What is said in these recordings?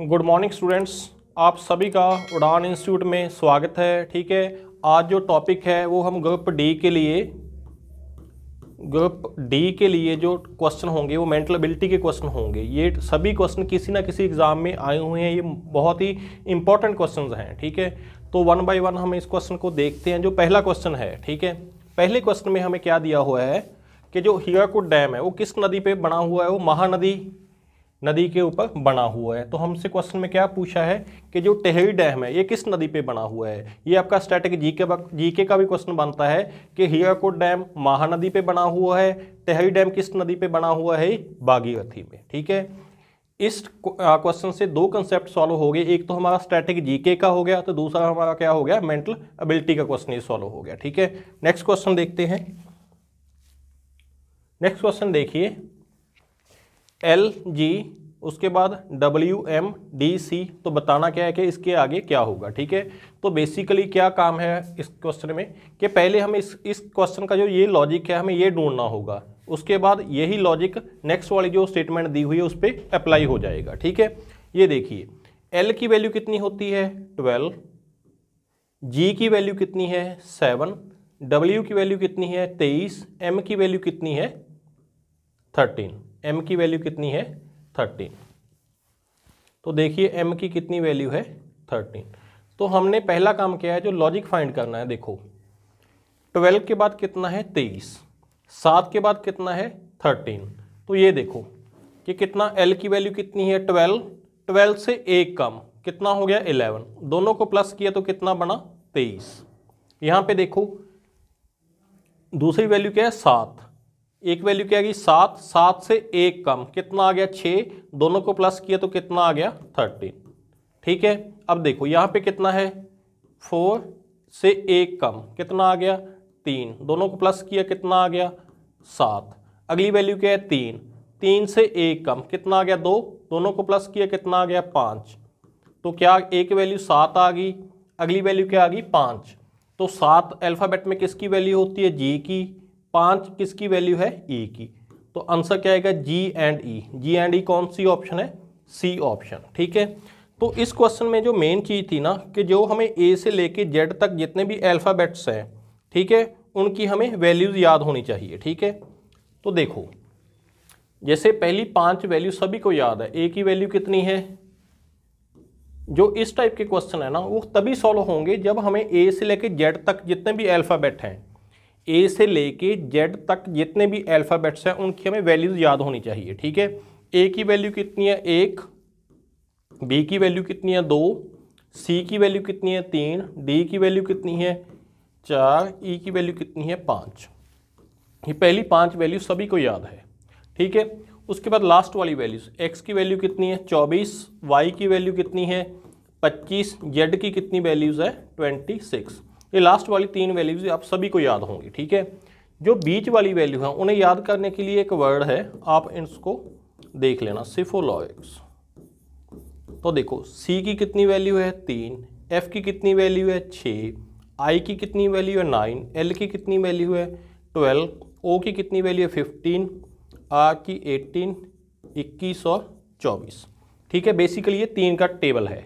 Good morning students आप सभी का उड़ान इंस्टीट्यूट में स्वागत है ठीक है आज जो टॉपिक है वो हम ग्रुप डी के लिए ग्रुप डी के लिए जो क्वेश्चन होंगे वो मेंटल एबिलिटी के क्वेश्चन होंगे ये सभी क्वेश्चन किसी ना किसी एग्ज़ाम में आए हुए हैं ये बहुत ही इंपॉर्टेंट क्वेश्चन हैं ठीक है तो वन बाय वन हम इस क्वेश्चन को देखते हैं जो पहला क्वेश्चन है ठीक है पहले क्वेश्चन में हमें क्या दिया हुआ है कि जो हीराकुट डैम है वो किस नदी पे बना हुआ है वो महानदी नदी के ऊपर बना हुआ है तो हमसे क्वेश्चन में क्या पूछा है कि जो टेहरी डैम है ये किस नदी पे बना हुआ है ये आपका स्टैटिक जीके जीके का भी क्वेश्चन बनता है कि हीराकोट डैम महानदी पे बना हुआ है टेहरी डैम किस नदी पे बना हुआ है बागीरथी में ठीक है इस क्वेश्चन से दो कंसेप्ट सॉल्व हो गए एक तो हमारा स्टैटिक जीके का हो गया तो दूसरा हमारा क्या हो गया मेंटल एबिलिटी का क्वेश्चन ये सॉल्व हो गया ठीक है नेक्स्ट क्वेश्चन देखते हैं नेक्स्ट क्वेश्चन देखिए एल जी उसके बाद डब्ल्यू एम डी सी तो बताना क्या है कि इसके आगे क्या होगा ठीक है तो बेसिकली क्या काम है इस क्वेश्चन में कि पहले हमें इस इस क्वेश्चन का जो ये लॉजिक है हमें ये ढूंढना होगा उसके बाद यही लॉजिक नेक्स्ट वाली जो स्टेटमेंट दी हुई है उस पर अप्लाई हो जाएगा ठीक है ये देखिए एल की वैल्यू कितनी होती है ट्वेल्व जी की वैल्यू कितनी है सेवन डब्ल्यू की वैल्यू कितनी है तेईस एम की वैल्यू कितनी है थर्टीन एम की वैल्यू कितनी है थर्टीन तो देखिए एम की कितनी वैल्यू है थर्टीन तो हमने पहला काम किया है जो लॉजिक फाइंड करना है देखो ट्वेल्व के बाद कितना है तेईस सात के बाद कितना है थर्टीन तो ये देखो कि कितना एल की वैल्यू कितनी है ट्वेल्व ट्वेल्व से एक कम कितना हो गया इलेवन दोनों को प्लस किया तो कितना बना तेईस यहाँ पे देखो दूसरी वैल्यू क्या है सात एक वैल्यू क्या आ गई सात सात से एक कम कितना आ गया छः दोनों को प्लस किया तो कितना आ गया थर्टीन ठीक है अब देखो यहाँ पे कितना है फोर से एक कम कितना आ गया तीन दोनों को प्लस किया कितना आ गया सात अगली वैल्यू क्या है तीन तीन से एक कम कितना आ गया दो दोनों को प्लस किया कितना आ गया पाँच तो क्या एक वैल्यू सात आ गई अगली वैल्यू क्या आ गई पाँच तो सात अल्फ़ाबेट में किसकी वैल्यू होती है जी की पाँच किसकी वैल्यू है ई e की तो आंसर क्या आएगा जी एंड ई जी एंड ई कौन सी ऑप्शन है सी ऑप्शन ठीक है तो इस क्वेश्चन में जो मेन चीज़ थी ना कि जो हमें ए से लेके जेड तक जितने भी अल्फ़ाबेट्स हैं ठीक है उनकी हमें वैल्यूज़ याद होनी चाहिए ठीक है तो देखो जैसे पहली पांच वैल्यू सभी को याद है ए की वैल्यू कितनी है जो इस टाइप के क्वेश्चन है ना वो तभी सॉल्व होंगे जब हमें ए से लेके जेड तक जितने भी अल्फ़ाबेट हैं ए से लेके जेड तक जितने भी अल्फ़ाबेट्स हैं उनकी हमें वैल्यूज़ याद होनी चाहिए ठीक है ए की वैल्यू कितनी है एक बी की वैल्यू कितनी है दो सी की वैल्यू कितनी है तीन डी की वैल्यू कितनी है चार ई e की वैल्यू कितनी है पाँच ये पहली पाँच वैल्यू सभी को याद है ठीक है उसके बाद लास्ट वाली वैल्यूज एक्स की वैल्यू कितनी है चौबीस वाई की वैल्यू कितनी है पच्चीस जेड की कितनी वैल्यूज़ है ट्वेंटी सिक्स ये लास्ट वाली तीन वैल्यूज आप सभी को याद होंगी ठीक है जो बीच वाली वैल्यू है उन्हें याद करने के लिए एक वर्ड है आप इसको देख लेना सिफोलॉयस तो देखो सी की कितनी वैल्यू है तीन एफ की कितनी वैल्यू है छः आई की कितनी वैल्यू है नाइन एल की कितनी वैल्यू है ट्वेल्व ओ की कितनी वैल्यू है फिफ्टीन आर की एटीन इक्कीस और चौबीस ठीक है बेसिकली ये तीन का टेबल है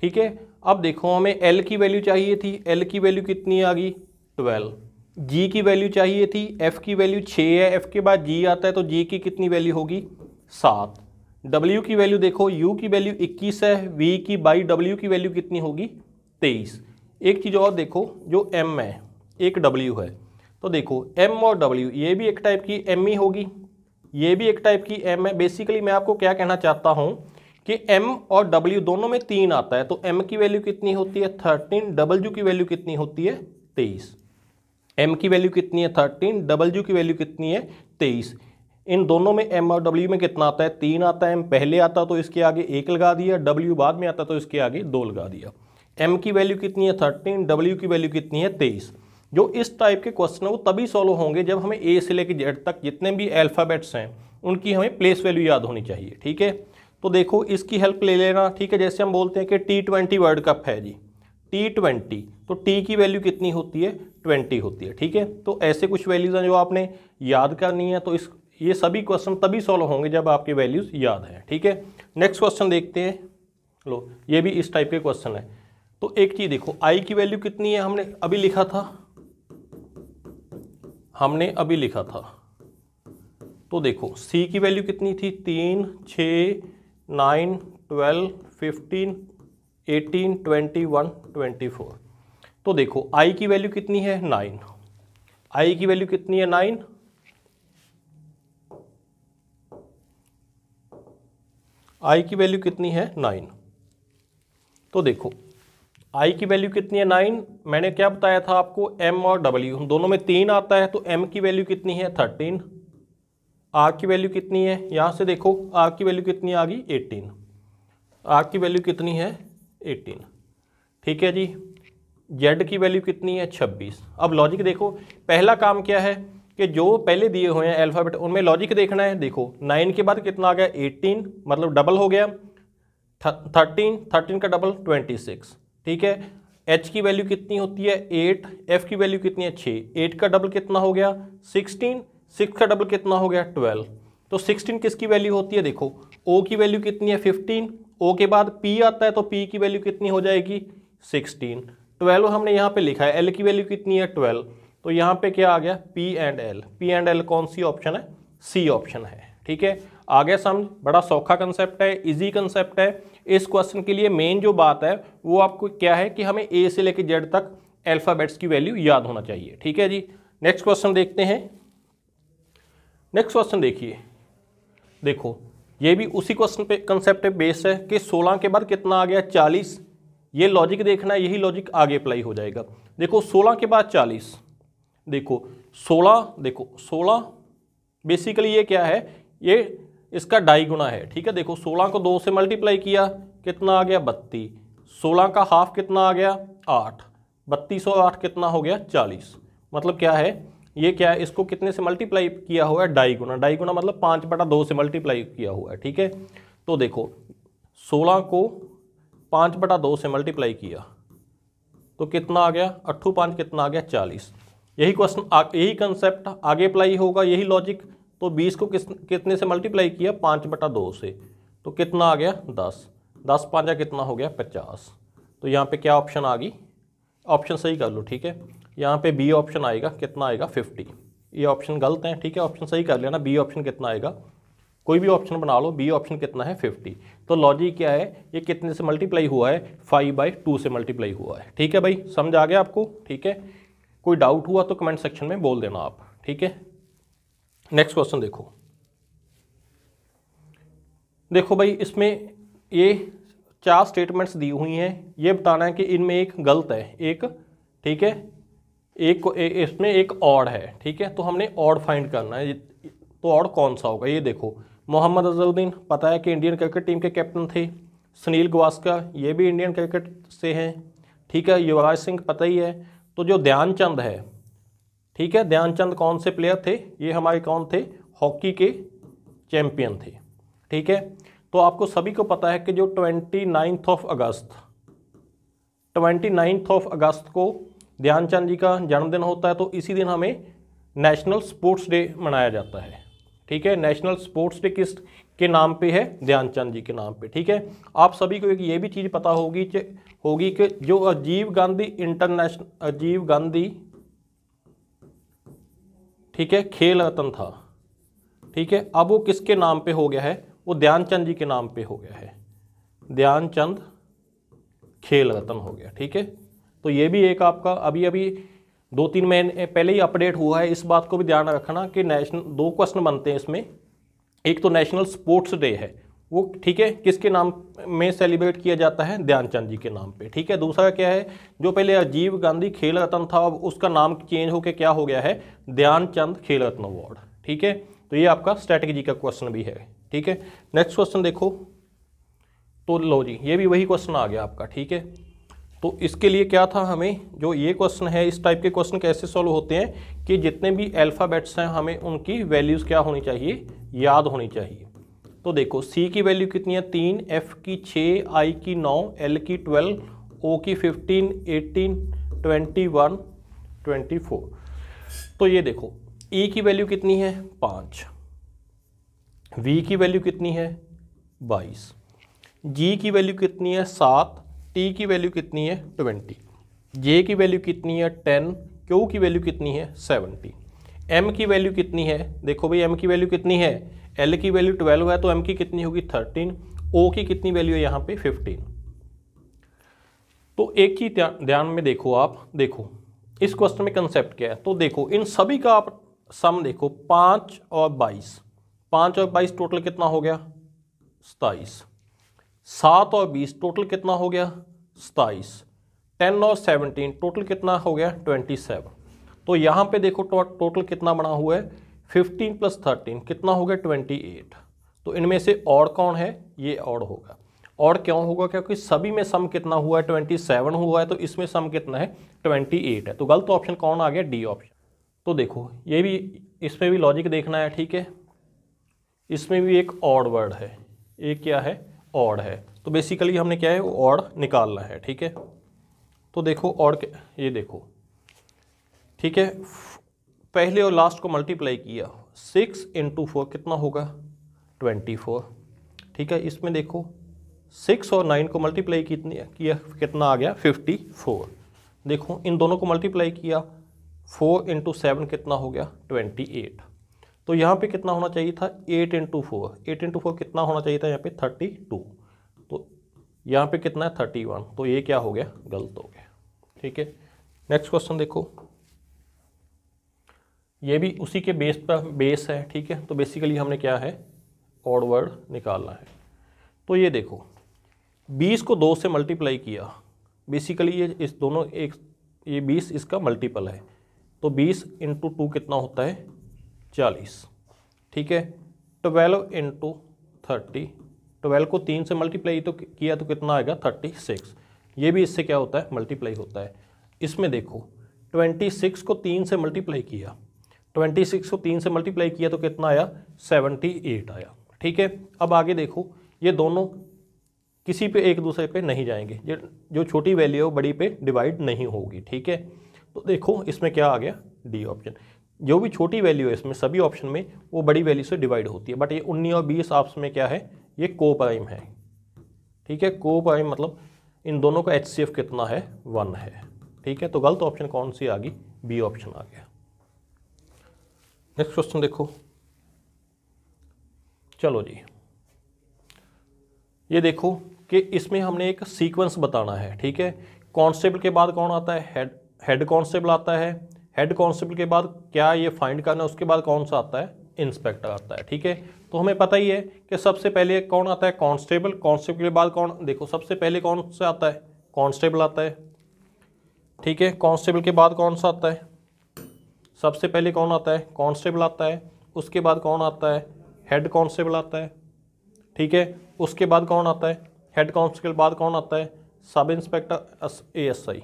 ठीक है अब देखो हमें एल की वैल्यू चाहिए थी एल की वैल्यू कितनी आ गई ट्वेल्व जी की वैल्यू चाहिए थी एफ़ की वैल्यू छः है एफ़ के बाद जी आता है तो जी की कितनी वैल्यू होगी सात डब्ल्यू की वैल्यू देखो यू की वैल्यू इक्कीस है वी की बाई डब्ल्यू की वैल्यू कितनी होगी तेईस एक चीज़ और देखो जो एम है एक डब्ल्यू है तो देखो एम और डब्ल्यू ये भी एक टाइप की एम ई e होगी ये भी एक टाइप की एम है बेसिकली मैं आपको क्या कहना चाहता हूँ कि m और w दोनों में तीन आता है तो m की वैल्यू कितनी होती है थर्टीन w की वैल्यू कितनी होती है तेईस m की वैल्यू कितनी है थर्टीन w की वैल्यू कितनी है तेईस इन दोनों में m और w में कितना आता है तीन आता है m पहले आता तो इसके आगे एक लगा दिया w बाद में आता तो इसके आगे दो लगा दिया m की वैल्यू कितनी है थर्टीन w की वैल्यू कितनी है तेईस जो इस टाइप के क्वेश्चन है वो तभी सॉल्व होंगे जब हमें ए से लेकर जेड तक जितने भी अल्फ़ाबेट्स हैं उनकी हमें प्लेस वैल्यू याद होनी चाहिए ठीक है तो देखो इसकी हेल्प ले लेना ठीक है जैसे हम बोलते हैं कि टी ट्वेंटी वर्ल्ड कप है जी टी ट्वेंटी तो टी की वैल्यू कितनी होती है ट्वेंटी होती है ठीक है तो ऐसे कुछ वैल्यूज़ हैं जो आपने याद करनी है तो इस ये सभी क्वेश्चन तभी सॉल्व होंगे जब आपके वैल्यूज़ याद हैं ठीक है नेक्स्ट क्वेश्चन देखते हैं लो ये भी इस टाइप के क्वेश्चन है तो एक चीज़ देखो आई की वैल्यू कितनी है हमने अभी लिखा था हमने अभी लिखा था तो देखो सी की वैल्यू कितनी थी तीन छः nine twelve fifteen eighteen twenty one twenty four तो देखो आई की वैल्यू कितनी है नाइन आई की वैल्यू कितनी है नाइन आई की वैल्यू कितनी है नाइन तो देखो आई की वैल्यू कितनी है नाइन मैंने क्या बताया था आपको एम और डब्ल्यू दोनों में तीन आता है तो एम की वैल्यू कितनी है थर्टीन आर की वैल्यू कितनी है यहाँ से देखो आर की वैल्यू कितनी आ गई एटीन आर की वैल्यू कितनी है एटीन ठीक है जी जेड की वैल्यू कितनी है छब्बीस अब लॉजिक देखो पहला काम क्या है कि जो पहले दिए हुए हैं अल्फ़ाबेट उनमें लॉजिक देखना है देखो नाइन के बाद कितना आ गया एटीन मतलब डबल हो गया थर्टीन थर्टीन का डबल ट्वेंटी सिक्स ठीक है एच की वैल्यू कितनी होती है एट एफ की वैल्यू कितनी है छः एट का डबल कितना हो गया सिक्सटीन सिक्स का डबल कितना हो गया ट्वेल्व तो सिक्सटीन किसकी वैल्यू होती है देखो ओ की वैल्यू कितनी है फिफ्टीन ओ के बाद पी आता है तो पी की वैल्यू कितनी हो जाएगी सिक्सटीन ट्वेल्व हमने यहाँ पे लिखा है एल की वैल्यू कितनी है ट्वेल्व तो यहाँ पे क्या आ गया P and L P and L कौन सी ऑप्शन है सी ऑप्शन है ठीक है आ गया समझ बड़ा सौखा कंसेप्ट है इजी कंसेप्ट है इस क्वेश्चन के लिए मेन जो बात है वो आपको क्या है कि हमें ए से लेकर जेड तक अल्फ़ाबेट्स की वैल्यू याद होना चाहिए ठीक है जी नेक्स्ट क्वेश्चन देखते हैं नेक्स्ट क्वेश्चन देखिए देखो ये भी उसी क्वेश्चन पे कंसेप्ट बेस्ड है कि 16 के बाद कितना आ गया 40 ये लॉजिक देखना है यही लॉजिक आगे अप्लाई हो जाएगा देखो 16 के बाद 40 देखो 16 देखो 16 बेसिकली ये क्या है ये इसका ढाई गुना है ठीक है देखो 16 को दो से मल्टीप्लाई किया कितना आ गया बत्ती सोलह का हाफ कितना आ गया आठ बत्तीस और आठ कितना हो गया चालीस मतलब क्या है ये क्या है इसको कितने से मल्टीप्लाई किया हुआ है ढाई गुना ढाई गुना मतलब पाँच बटा दो से मल्टीप्लाई किया हुआ है ठीक है तो देखो सोलह को पाँच बटा दो से मल्टीप्लाई किया तो कितना आ गया अट्ठू पाँच कितना आ गया चालीस यही क्वेश्चन यही कंसेप्ट आगे अप्लाई होगा यही लॉजिक तो बीस को किस कितने से मल्टीप्लाई किया पाँच बटा दो से तो कितना आ गया दस दस पाँचा कितना हो गया पचास तो यहाँ पे क्या ऑप्शन आ गई ऑप्शन सही कर लो ठीक है यहाँ पे बी ऑप्शन आएगा कितना आएगा फिफ्टी ये ऑप्शन गलत है ठीक है ऑप्शन सही कर लेना बी ऑप्शन कितना आएगा कोई भी ऑप्शन बना लो बी ऑप्शन कितना है फिफ्टी तो लॉजिक क्या है ये कितने से मल्टीप्लाई हुआ है फाइव बाई टू से मल्टीप्लाई हुआ है ठीक है भाई समझ आ गया आपको ठीक है कोई डाउट हुआ तो कमेंट सेक्शन में बोल देना आप ठीक है नेक्स्ट क्वेश्चन देखो देखो भाई इसमें ये चार स्टेटमेंट्स दी हुई हैं ये बताना है कि इनमें एक गलत है एक ठीक है एक को इसमें एक ऑड है ठीक है तो हमने ऑड फाइंड करना है तो ऑड कौन सा होगा ये देखो मोहम्मद अजहरुद्दीन पता है कि इंडियन क्रिकेट टीम के कैप्टन थे सुनील गवास्कर ये भी इंडियन क्रिकेट से हैं ठीक है युवराज सिंह पता ही है तो जो ध्यानचंद है ठीक है ध्यानचंद कौन से प्लेयर थे ये हमारे कौन थे हॉकी के चैंपियन थे ठीक है तो आपको सभी को पता है कि जो twenty ninth of August twenty ninth of August को ध्यानचंद जी का जन्मदिन होता है तो इसी दिन हमें नेशनल स्पोर्ट्स डे मनाया जाता है ठीक है नेशनल स्पोर्ट्स डे किस के नाम पे है ध्यानचंद जी के नाम पे ठीक है आप सभी को एक ये भी चीज़ पता होगी होगी कि जो अजीव गांधी इंटरनेशनल अजीव गांधी ठीक है खेल रतन था ठीक है अब वो किसके नाम पे हो गया है वो ध्यानचंद जी के नाम पे हो गया है ध्यानचंद खेल रतन हो गया ठीक है तो ये भी एक आपका अभी अभी दो तीन महीने पहले ही अपडेट हुआ है इस बात को भी ध्यान रखना कि नेशनल दो क्वेश्चन बनते हैं इसमें एक तो नेशनल स्पोर्ट्स डे है वो ठीक है किसके नाम में सेलिब्रेट किया जाता है ध्यानचंद जी के नाम पे ठीक है दूसरा क्या है जो पहले राजीव गांधी खेल रत्न था अब उसका नाम चेंज होकर क्या हो गया है ध्यानचंद खेल रत्न अवार्ड ठीक है तो ये आपका स्ट्रैटेजी का क्वेश्चन भी है ठीक है नेक्स्ट क्वेश्चन देखो तो लो जी ये भी वही क्वेश्चन आ गया आपका ठीक है तो इसके लिए क्या था हमें जो ये क्वेश्चन है इस टाइप के क्वेश्चन कैसे सॉल्व होते हैं कि जितने भी अल्फ़ाबेट्स हैं हमें उनकी वैल्यूज़ क्या होनी चाहिए याद होनी चाहिए तो देखो सी की वैल्यू कितनी है तीन एफ की छः आई की नौ एल की ट्वेल्व ओ की fifteen eighteen twenty one twenty four तो ये देखो ई e की वैल्यू कितनी है पाँच वी की वैल्यू कितनी है बाईस जी की वैल्यू कितनी है सात टी की वैल्यू कितनी है ट्वेंटी जे की वैल्यू कितनी है टेन क्यू की वैल्यू कितनी है सेवेंटी एम की वैल्यू कितनी है देखो भाई एम की वैल्यू कितनी है एल की वैल्यू ट्वेल्व है तो एम की कितनी होगी थर्टीन ओ की कितनी वैल्यू है यहाँ पे फिफ्टीन तो एक ही ध्यान में देखो आप देखो इस क्वेश्चन में कंसेप्ट क्या है तो देखो इन सभी का आप सम देखो पाँच और बाईस पाँच और बाईस टोटल कितना हो गया सताईस सात और बीस टोटल कितना हो गया सताईस टेन और सेवनटीन टोटल कितना हो गया ट्वेंटी सेवन तो यहाँ पे देखो टो, टोटल कितना बना हुआ है फिफ्टीन प्लस थर्टीन कितना हो गया ट्वेंटी एट तो इनमें से और कौन है ये और होगा और क्यों होगा क्योंकि सभी में सम कितना हुआ है ट्वेंटी सेवन हुआ है तो इसमें सम कितना है ट्वेंटी एट है तो गलत ऑप्शन कौन आ गया डी ऑप्शन तो देखो ये भी इसमें भी लॉजिक देखना है ठीक है इसमें भी एक और वर्ड है ये क्या है ऑड है तो बेसिकली हमने क्या है वो ऑड निकालना है ठीक है तो देखो ऑड के ये देखो ठीक है पहले और लास्ट को मल्टीप्लाई किया सिक्स इंटू फोर कितना होगा ट्वेंटी फोर ठीक है इसमें देखो सिक्स और नाइन को मल्टीप्लाई कितनी किया कितना आ गया फिफ्टी फोर देखो इन दोनों को मल्टीप्लाई किया फोर इंटू सेवन कितना हो गया ट्वेंटी एट तो यहाँ पे कितना होना चाहिए था eight into four eight into four कितना होना चाहिए था यहाँ पे थर्टी टू तो यहाँ पे कितना है थर्टी वन तो ये क्या हो गया गलत हो गया ठीक है नेक्स्ट क्वेश्चन देखो ये भी उसी के बेस पर बेस है ठीक है तो बेसिकली हमने क्या है ऑडवर्ड निकालना है तो ये देखो बीस को दो से मल्टीप्लाई किया बेसिकली ये इस दोनों एक ये बीस इसका मल्टीपल है तो बीस इंटू टू कितना होता है चालीस ठीक है ट्वेल्व इंटू थर्टी ट्वेल्व को तीन से मल्टीप्लाई तो किया तो कितना आएगा थर्टी सिक्स ये भी इससे क्या होता है मल्टीप्लाई होता है इसमें देखो ट्वेंटी सिक्स को तीन से मल्टीप्लाई किया ट्वेंटी सिक्स को तीन से मल्टीप्लाई किया तो कितना आया सेवेंटी एट आया ठीक है अब आगे देखो ये दोनों किसी पे एक दूसरे पे नहीं जाएंगे ये जो छोटी वैल्यू है वो बड़ी पे डिवाइड नहीं होगी ठीक है तो देखो इसमें क्या आ गया डी ऑप्शन जो भी छोटी वैल्यू है इसमें सभी ऑप्शन में वो बड़ी वैल्यू से डिवाइड होती है बट ये उन्नीस और बीस आपस में क्या है ये को प्राइम है ठीक है को प्राइम मतलब इन दोनों का एच कितना है वन है ठीक है तो गलत ऑप्शन कौन सी आ गई बी ऑप्शन आ गया नेक्स्ट क्वेश्चन देखो चलो जी ये देखो कि इसमें हमने एक सीक्वेंस बताना है ठीक है कॉन्स्टेबल के बाद कौन आता है हेड हेड कॉन्स्टेबल आता है हेड कांस्टेबल के बाद क्या ये फाइंड करना है उसके बाद कौन सा आता है इंस्पेक्टर आता है ठीक है तो हमें पता ही है कि सबसे पहले कौन आता है कांस्टेबल कांस्टेबल के बाद कौन देखो सबसे पहले कौन सा आता है कांस्टेबल आता है ठीक है कांस्टेबल के बाद कौन सा आता है सबसे पहले कौन आता है कांस्टेबल आता है उसके बाद कौन आता है हेड कांस्टेबल आता है ठीक है उसके बाद कौन आता है हेड कांस्टेबल बाद कौन आता है सब इंस्पेक्टर एस आई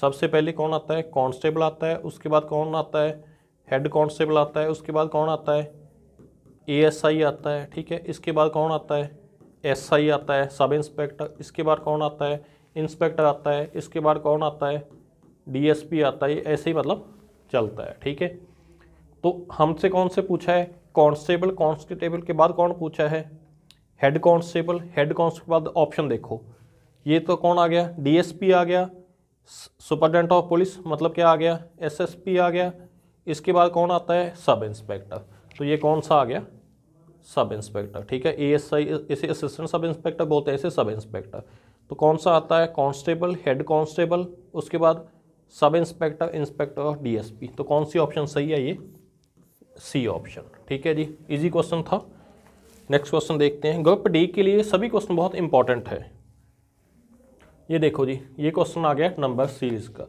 सबसे पहले कौन आता है कांस्टेबल आता है उसके बाद कौन आता है हेड कांस्टेबल आता है उसके बाद कौन आता है एएसआई आता है ठीक है इसके बाद कौन आता है एसआई आता है सब इंस्पेक्टर इसके बाद कौन आता है इंस्पेक्टर आता है इसके बाद कौन आता है डीएसपी आता है ऐसे ही मतलब चलता है ठीक है तो हमसे कौन से पूछा है कांस्टेबल कांस्टेबल के बाद कौन पूछा है हेड कांस्टेबल हेड कांस्टेबल के बाद ऑप्शन देखो ये तो कौन आ गया डीएसपी आ गया सुपरडेंट ऑफ पुलिस मतलब क्या आ गया एसएसपी आ गया इसके बाद कौन आता है सब इंस्पेक्टर तो ये कौन सा आ गया सब इंस्पेक्टर ठीक है एएसआई इसे असिस्टेंट सब इंस्पेक्टर बोलते हैं इसे सब इंस्पेक्टर तो कौन सा आता है कांस्टेबल हेड कांस्टेबल उसके बाद सब इंस्पेक्टर इंस्पेक्टर और डीएसपी तो कौन सी ऑप्शन सही है ये सी ऑप्शन ठीक है जी इजी क्वेश्चन था नेक्स्ट क्वेश्चन देखते हैं ग्रुप डी के लिए सभी क्वेश्चन बहुत इंपॉर्टेंट है ये देखो जी ये क्वेश्चन आ गया नंबर सीरीज का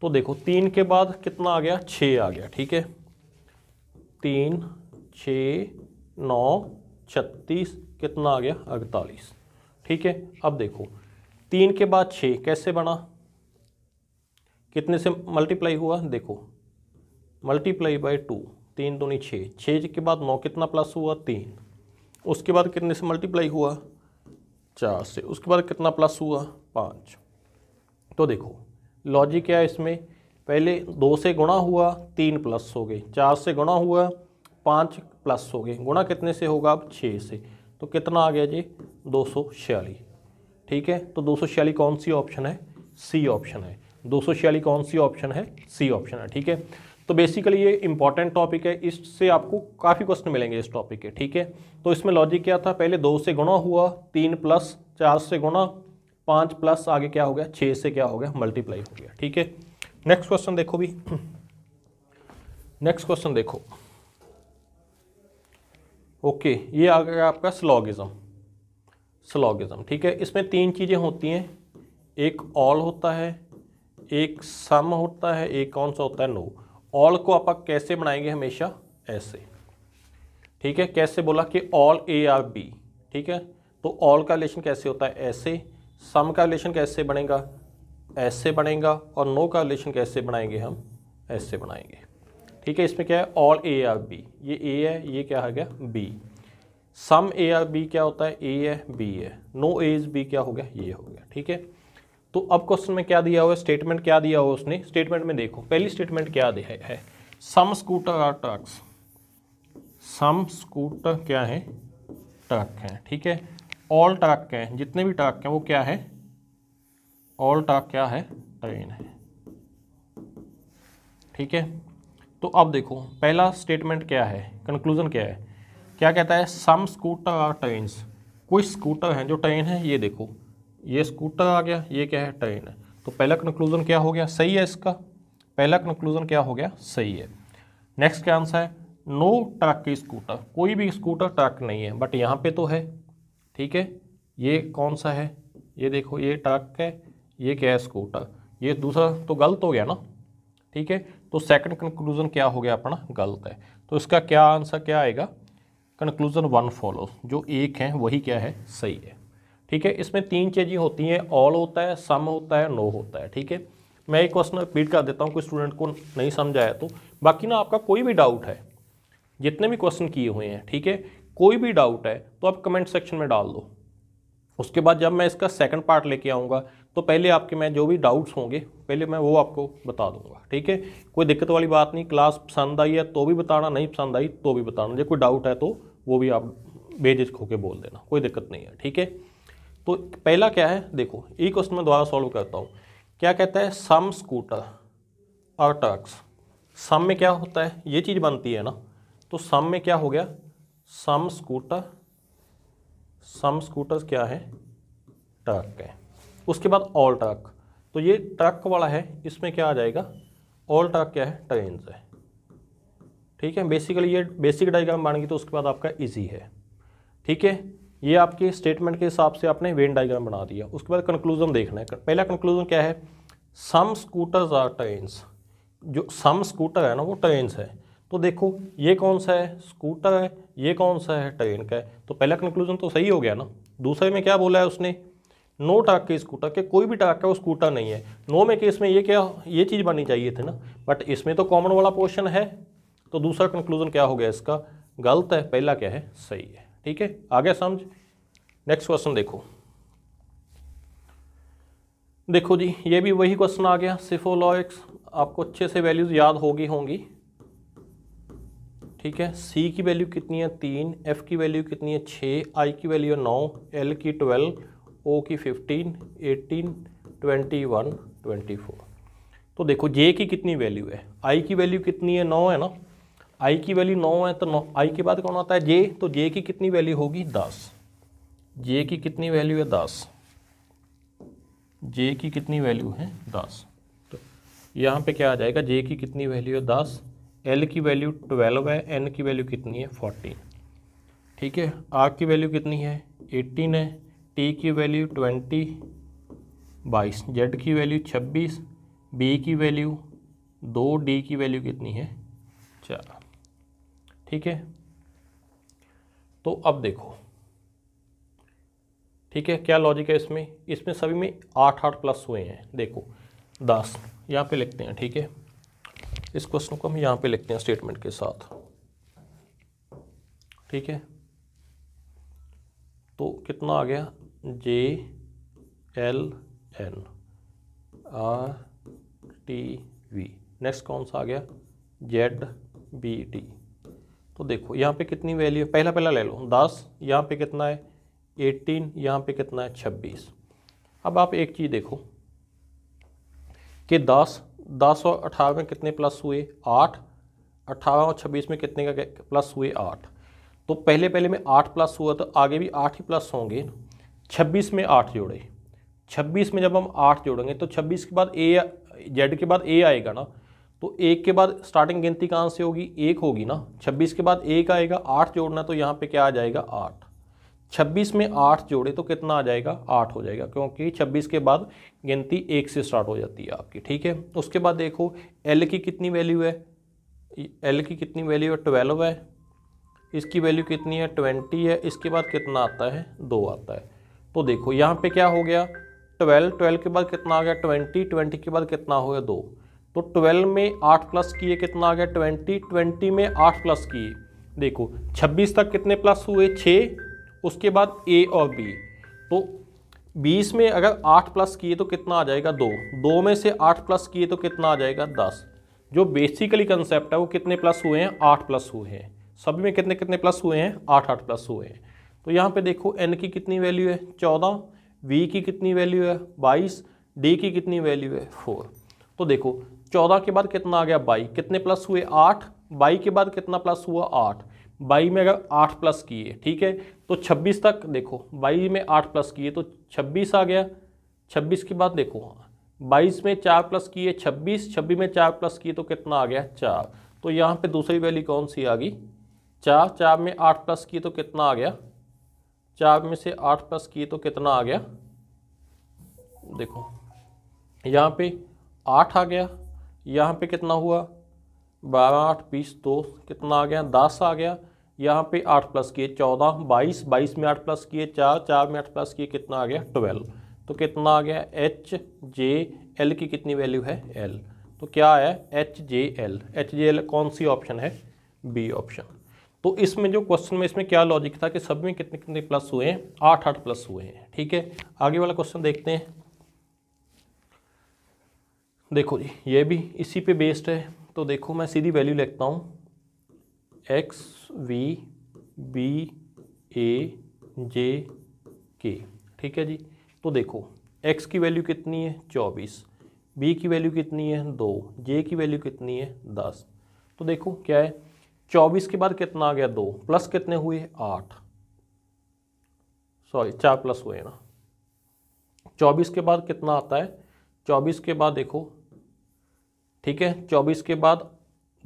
तो देखो तीन के बाद कितना आ गया छः आ गया ठीक है तीन छ नौ छत्तीस कितना आ गया अड़तालीस ठीक है अब देखो तीन के बाद छः कैसे बना कितने से मल्टीप्लाई हुआ देखो मल्टीप्लाई बाई टू तीन दूनी छः छः के बाद नौ कितना प्लस हुआ तीन उसके बाद कितने से मल्टीप्लाई हुआ चार से उसके बाद कितना प्लस हुआ पाँच तो देखो लॉजिक क्या है इसमें पहले दो से गुणा हुआ तीन प्लस हो गए चार से गुणा हुआ पाँच प्लस हो गए गुणा कितने से होगा अब छः से तो कितना आ गया जी दो ठीक है तो दो कौन सी ऑप्शन है सी ऑप्शन है दो कौन सी ऑप्शन है सी ऑप्शन है ठीक है तो बेसिकली ये इंपॉर्टेंट टॉपिक है इससे आपको काफ़ी क्वेश्चन मिलेंगे इस टॉपिक के ठीक है तो इसमें लॉजिक क्या था पहले दो से गुणा हुआ तीन प्लस चार से गुणा पाँच प्लस आगे क्या हो गया छः से क्या हो गया मल्टीप्लाई हो गया ठीक है नेक्स्ट क्वेश्चन देखो भी नेक्स्ट क्वेश्चन देखो ओके ये आ गया आपका स्लॉगिज्म स्लॉगिज्म ठीक है इसमें तीन चीज़ें होती हैं एक ऑल होता है एक सम होता है एक कौन सा होता है नो no. ऑल को आप कैसे बनाएंगे हमेशा ऐसे ठीक है कैसे बोला कि ऑल ए आर बी ठीक है तो ऑल का रिलेशन कैसे होता है ऐसे सम का रिलेशन कैसे बनेगा ऐसे बनेगा और नो का रिलेशन कैसे बनाएंगे हम ऐसे बनाएंगे ठीक है इसमें क्या है ऑल ए आर बी ये ए है ये क्या है गया B some A are B क्या होता है ए है बी है नो ए इज बी क्या हो गया ये हो गया ठीक है तो अब क्वेश्चन में क्या दिया हुआ है स्टेटमेंट क्या दिया हुआ उसने स्टेटमेंट में देखो पहली स्टेटमेंट क्या है some scooter are trucks some scooter क्या है ट्रक है ठीक है ऑल ट्रक हैं जितने भी ट्रक हैं वो क्या है ऑल ट्रक क्या है ट्रेन है ठीक है तो अब देखो पहला स्टेटमेंट क्या है कंक्लूजन क्या है क्या कहता है सम स्कूटर आर ट्रेन कोई स्कूटर हैं जो ट्रेन है ये देखो ये स्कूटर आ गया ये क्या है ट्रेन है तो पहला कंक्लूजन क्या हो गया सही है इसका पहला कंक्लूजन क्या हो गया सही है नेक्स्ट क्या आंसर है नो ट्रक की स्कूटर कोई भी स्कूटर ट्रक नहीं है बट यहाँ पे तो है ठीक है ये कौन सा है ये देखो ये ट्रक है ये क्या है स्कूटर ये दूसरा तो गलत हो गया ना ठीक है तो सेकंड कंक्लूजन क्या हो गया अपना गलत है तो इसका क्या आंसर क्या आएगा कंक्लूजन वन फॉलो जो एक है वही क्या है सही है ठीक है इसमें तीन चीज़ें होती हैं ऑल होता है सम होता है नो होता है ठीक है मैं एक क्वेश्चन रिपीट कर देता हूँ कोई स्टूडेंट को नहीं समझ आया तो बाकी ना आपका कोई भी डाउट है जितने भी क्वेश्चन किए हुए हैं ठीक है कोई भी डाउट है तो आप कमेंट सेक्शन में डाल दो उसके बाद जब मैं इसका सेकंड पार्ट लेके आऊँगा तो पहले आपके मैं जो भी डाउट्स होंगे पहले मैं वो आपको बता दूंगा ठीक है कोई दिक्कत वाली बात नहीं क्लास पसंद आई है तो भी बताना नहीं पसंद आई तो भी बताना जो कोई डाउट है तो वो भी आप बेझिझक होकर बोल देना कोई दिक्कत नहीं है ठीक है तो पहला क्या है देखो ये क्वेश्चन मैं दोबारा सॉल्व करता हूँ क्या कहता है सम स्कूटर और ट्रक्स सम में क्या होता है ये चीज़ बनती है ना तो सम में क्या हो गया सम स्कूटर सम स्कूटर्स क्या है ट्रक है उसके बाद ऑल ट्रक तो ये ट्रक वाला है इसमें क्या आ जाएगा ऑल ट्रक क्या है ट्रेन है ठीक है बेसिकली ये बेसिक डायग्राम मानेंगे तो उसके बाद आपका इजी है ठीक है ये आपके स्टेटमेंट के हिसाब से आपने वेन डायग्राम बना दिया उसके बाद कंक्लूजन देखना है पहला कंक्लूजन क्या है सम स्कूटर्स आर ट्रेन्स जो सम स्कूटर है ना वो ट्रेन्स है तो देखो ये कौन सा है स्कूटर है ये कौन सा है ट्रेन का है तो पहला कंक्लूजन तो सही हो गया ना दूसरे में क्या बोला है उसने नो टाक के स्कूटर के कोई भी टाक का वो स्कूटर नहीं है नो में केस में ये क्या ये चीज़ बननी चाहिए थी ना बट इसमें तो कॉमन वाला पोर्शन है तो दूसरा कंक्लूजन क्या हो गया इसका गलत है पहला क्या है सही है ठीक है आ गया समझ नेक्स्ट क्वेश्चन देखो देखो जी ये भी वही क्वेश्चन आ गया सिफोलॉयक्स आपको अच्छे से वैल्यूज याद होगी होंगी ठीक है सी की वैल्यू कितनी है तीन एफ की वैल्यू कितनी है छः आई की वैल्यू है नौ एल की ट्वेल्व ओ की fifteen eighteen twenty one twenty four तो देखो जे की कितनी वैल्यू है आई की वैल्यू कितनी है नौ है ना आई की वैल्यू नौ है तो नौ आई के बाद कौन आता है जे तो जे की कितनी वैल्यू होगी दस जे की कितनी वैल्यू है दस जे की कितनी वैल्यू है दस तो यहाँ पे क्या आ जाएगा जे की कितनी वैल्यू है दस एल की वैल्यू ट्वेल्व है एन की वैल्यू कितनी है फोर्टीन ठीक है आर की वैल्यू कितनी है एटीन है टी की वैल्यू ट्वेंटी बाईस जेड की वैल्यू छब्बीस बी की वैल्यू दो डी की वैल्यू कितनी है चार ठीक है तो अब देखो ठीक है क्या लॉजिक है इसमें इसमें सभी में आठ आठ प्लस हुए हैं देखो दस यहाँ पे लिखते हैं ठीक है इस क्वेश्चन को हम यहाँ पे लिखते हैं स्टेटमेंट के साथ ठीक है तो कितना आ गया J L N R T V next कौन सा आ गया जेड बी टी तो देखो यहाँ पे कितनी वैल्यू है पहला पहला ले लो दस यहाँ पे कितना है एटीन यहाँ पे कितना है छब्बीस अब आप एक चीज़ देखो कि दस दस और अठारह में कितने प्लस हुए आठ अट्ठारह और छब्बीस में कितने का प्लस हुए आठ तो पहले पहले में आठ प्लस हुआ तो आगे भी आठ ही प्लस होंगे छब्बीस में आठ जोड़े छब्बीस में जब हम आठ जोड़ेंगे तो छब्बीस के बाद ए जेड के बाद ए आएगा ना तो एक के बाद स्टार्टिंग गिनती कहाँ से होगी एक होगी ना छब्बीस के बाद एक आएगा आठ जोड़ना तो यहाँ पे क्या आ जाएगा आठ छब्बीस में आठ जोड़े तो कितना आ जाएगा आठ हो जाएगा क्योंकि छब्बीस के बाद गिनती एक से स्टार्ट हो जाती है आपकी ठीक है उसके बाद देखो एल की कितनी वैल्यू है एल की कितनी वैल्यू है ट्वेल्व है इसकी वैल्यू कितनी है ट्वेंटी है इसके बाद कितना आता है दो आता है तो देखो यहाँ पे क्या हो गया ट्वेल्व ट्वेल्व के बाद कितना आ गया ट्वेंटी ट्वेंटी के बाद कितना हो गया दो तो ट्वेल्व में आठ प्लस किए कितना आ गया ट्वेंटी ट्वेंटी में आठ प्लस किए देखो छब्बीस तक कितने प्लस हुए छः उसके बाद ए और बी तो बीस में अगर आठ प्लस किए तो कितना आ जाएगा दो दो में से आठ प्लस किए तो कितना आ जाएगा दस जो बेसिकली कंसेप्ट है वो कितने प्लस हुए हैं आठ प्लस हुए हैं सभी में कितने कितने प्लस हुए हैं आठ आठ प्लस हुए हैं तो यहाँ पे देखो एन की कितनी वैल्यू है चौदह वी की कितनी वैल्यू है बाईस डी की कितनी वैल्यू है फोर तो देखो चौदह के बाद कितना आ गया बाई कितने प्लस हुए आठ बाई के बाद कितना प्लस हुआ आठ बाई में अगर आठ प्लस किए ठीक है तो छब्बीस तक देखो बाई में आठ प्लस किए तो छब्बीस आ गया छब्बीस के बाद देखो हाँ। बाईस में चार प्लस किए छब्बीस छब्बीस में चार प्लस किए तो कितना आ गया चार तो यहाँ पे दूसरी वैल्यू कौन सी आ गई चार चार में आठ प्लस किए तो कितना आ गया चार में से आठ प्लस किए तो कितना आ गया देखो यहाँ पे आठ आ गया यहाँ पे कितना हुआ बारह आठ बीस दो कितना आ गया दस आ गया यहाँ पे आठ प्लस किए चौदह बाईस बाईस में आठ प्लस किए चार चार में आठ प्लस किए कितना आ गया ट्वेल्व तो कितना आ गया एच जे एल की कितनी वैल्यू है एल तो क्या है H J L H J L कौन सी ऑप्शन है बी ऑप्शन तो इसमें जो क्वेश्चन में इसमें क्या लॉजिक था कि सब में कितने कितने प्लस हुए हैं आठ आठ प्लस हुए हैं ठीक है आगे वाला क्वेश्चन देखते हैं देखो जी ये भी इसी पे बेस्ड है तो देखो मैं सीधी वैल्यू लिखता हूँ X V B A J K ठीक है जी तो देखो एक्स की वैल्यू कितनी है चौबीस बी की वैल्यू कितनी है दो जे की वैल्यू कितनी है दस तो देखो क्या है चौबीस के बाद कितना आ गया दो प्लस कितने हुए आठ सॉरी चार प्लस हुए ना चौबीस के बाद कितना आता है चौबीस के बाद देखो ठीक है चौबीस के बाद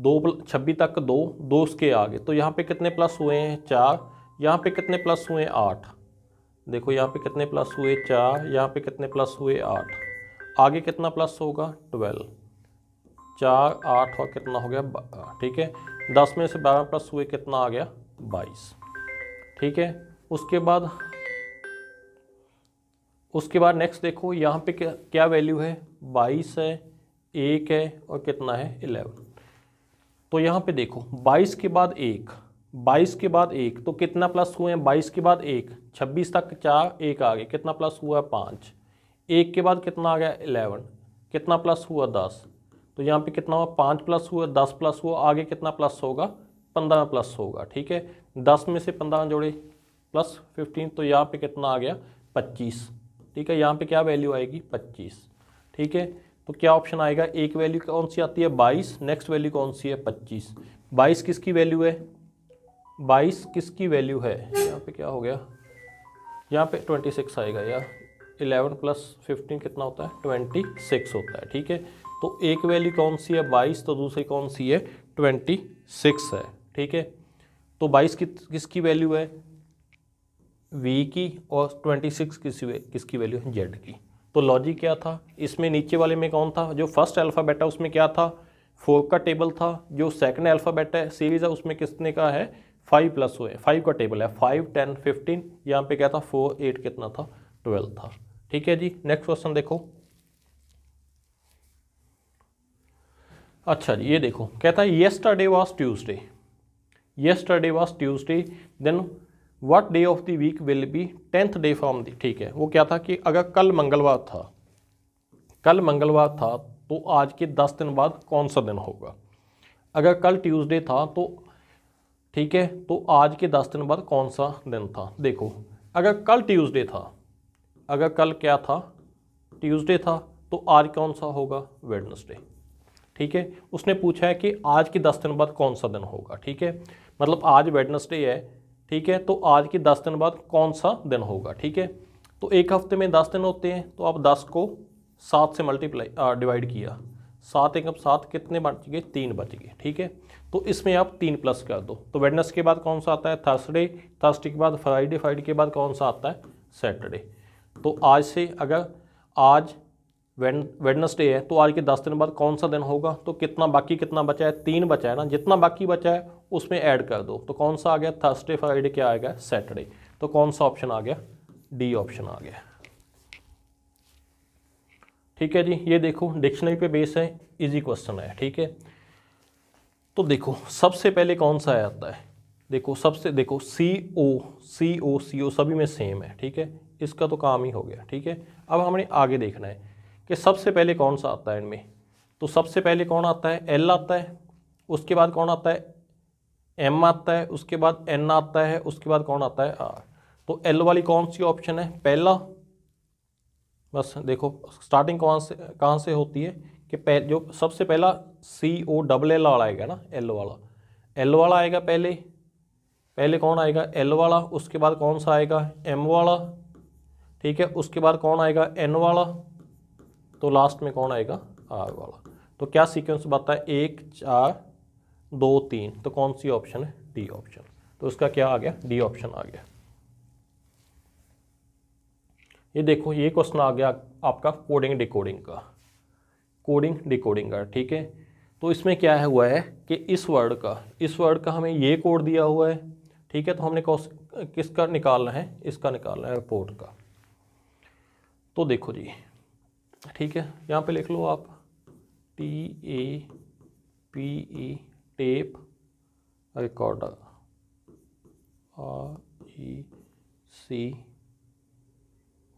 दो छब्बीस तक दो दो उसके आगे तो यहाँ पे कितने प्लस हुए हैं चार यहाँ पे कितने प्लस हुए आठ देखो यहाँ पे कितने प्लस हुए चार यहाँ पे कितने प्लस हुए आठ आगे कितना प्लस होगा ट्वेल्व चार आठ और कितना हो गया ठीक है दस में से बारह प्लस हुए कितना आ गया बाईस ठीक है उसके बाद उसके बाद नेक्स्ट देखो यहाँ पे क्या, क्या वैल्यू है बाईस है एक है और कितना है इलेवन तो यहाँ पे देखो बाईस के बाद एक बाईस के बाद एक तो कितना प्लस हुए हैं बाईस के बाद एक छब्बीस तक चार एक आ गए कितना प्लस हुआ है पाँच एक के बाद कितना आ गया इलेवन कितना प्लस हुआ दस तो यहाँ पे कितना हुआ पाँच प्लस हुआ दस प्लस हुआ आगे कितना प्लस होगा पंद्रह प्लस होगा ठीक है दस में से पंद्रह जोड़े प्लस फिफ्टीन तो यहाँ पे कितना आ गया पच्चीस ठीक है यहाँ पे क्या वैल्यू आएगी पच्चीस ठीक है तो क्या ऑप्शन आएगा एक वैल्यू कौन सी आती है बाईस नेक्स्ट वैल्यू कौन सी है पच्चीस बाईस किसकी वैल्यू है बाईस किसकी वैल्यू है यहाँ पे क्या हो गया यहाँ पे ट्वेंटी सिक्स आएगा यार इलेवन प्लस फिफ्टीन कितना होता है ट्वेंटी सिक्स होता है ठीक है तो एक वैल्यू कौन सी है बाईस तो दूसरी कौन सी है ट्वेंटी सिक्स है ठीक है तो बाईस कि, किसकी वैल्यू है वी की और ट्वेंटी सिक्स किसी किसकी वैल्यू है जेड की तो लॉजिक क्या था इसमें नीचे वाले में कौन था जो फर्स्ट अल्फ़ाबेट है उसमें क्या था फोर का टेबल था जो सेकंड अल्फ़ाबेट है सीरीज़ है उसमें किसने का है फाइव प्लस हुए फाइव का टेबल है फाइव टेन फिफ्टीन यहाँ पे क्या था फोर एट कितना था ट्वेल्व था ठीक है जी नेक्स्ट क्वेश्चन देखो अच्छा जी ये देखो कहता है yesterday was Tuesday yesterday was Tuesday then what day of the week will be tenth day from the ठीक है वो क्या था कि अगर कल मंगलवार था कल मंगलवार था तो आज के दस दिन बाद कौन सा दिन होगा अगर कल ट्यूसडे था तो ठीक है तो आज के दस दिन बाद कौन सा दिन था देखो अगर कल ट्यूसडे था अगर कल क्या था ट्यूसडे था तो आज कौन सा होगा वेडनसडे ठीक है उसने पूछा है कि आज के दस दिन बाद कौन सा दिन होगा ठीक है मतलब आज वेडनसडे है ठीक है तो आज के दस दिन बाद कौन सा दिन होगा ठीक है तो एक हफ्ते में दस दिन होते हैं तो आप दस को सात से मल्टीप्लाई डिवाइड किया सात एक सात कितने बच गए तीन बच गए ठीक है तो इसमें आप तीन प्लस कर दो तो वेडनेस के बाद कौन सा आता है थर्सडे थर्सडे के बाद फ्राइडे फ्राइडे के बाद कौन सा आता है सैटरडे तो आज से अगर आज वेडनसडे है तो आज के दस दिन बाद कौन सा दिन होगा तो कितना बाकी कितना बचा है तीन बचा है ना जितना बाकी बचा है उसमें ऐड कर दो तो कौन सा आ गया थर्सडे फ्राइडे क्या आएगा सैटरडे तो कौन सा ऑप्शन आ गया डी ऑप्शन आ गया ठीक है जी ये देखो डिक्शनरी पे बेस है इजी क्वेश्चन है ठीक है तो देखो सबसे पहले कौन सा आता है देखो सबसे देखो सी ओ सी ओ सी ओ सभी में सेम है ठीक है इसका तो काम ही हो गया ठीक है अब हमने आगे देखना है कि सबसे पहले कौन सा आता है इनमें तो सबसे पहले कौन आता है एल आता है उसके बाद कौन आता है एम आता है उसके बाद एन आता है उसके बाद कौन आता है आर तो एल वाली कौन सी ऑप्शन है पहला बस देखो स्टार्टिंग कौन से कहाँ से होती है कि पह, जो सबसे पहला सी ओ डबल एल वाला आएगा ना एल वाला एल वाला आएगा पहले पहले कौन आएगा एल वाला उसके बाद कौन सा आएगा एम वाला ठीक है उसके बाद कौन आएगा एन वाला तो लास्ट में कौन आएगा आर वाला तो क्या सीक्वेंस बताता है एक चार दो तीन तो कौन सी ऑप्शन है डी ऑप्शन तो इसका क्या आ गया डी ऑप्शन आ गया ये देखो ये क्वेश्चन आ गया आपका कोडिंग डिकोडिंग का कोडिंग डिकोडिंग का ठीक है तो इसमें क्या है हुआ है कि इस वर्ड का इस वर्ड का हमें ये कोड दिया हुआ है ठीक है तो हमने किसका निकालना है इसका निकालना है रिपोर्ट का तो देखो जी ठीक है यहाँ पे लिख लो आप T A P E tape recorder R E C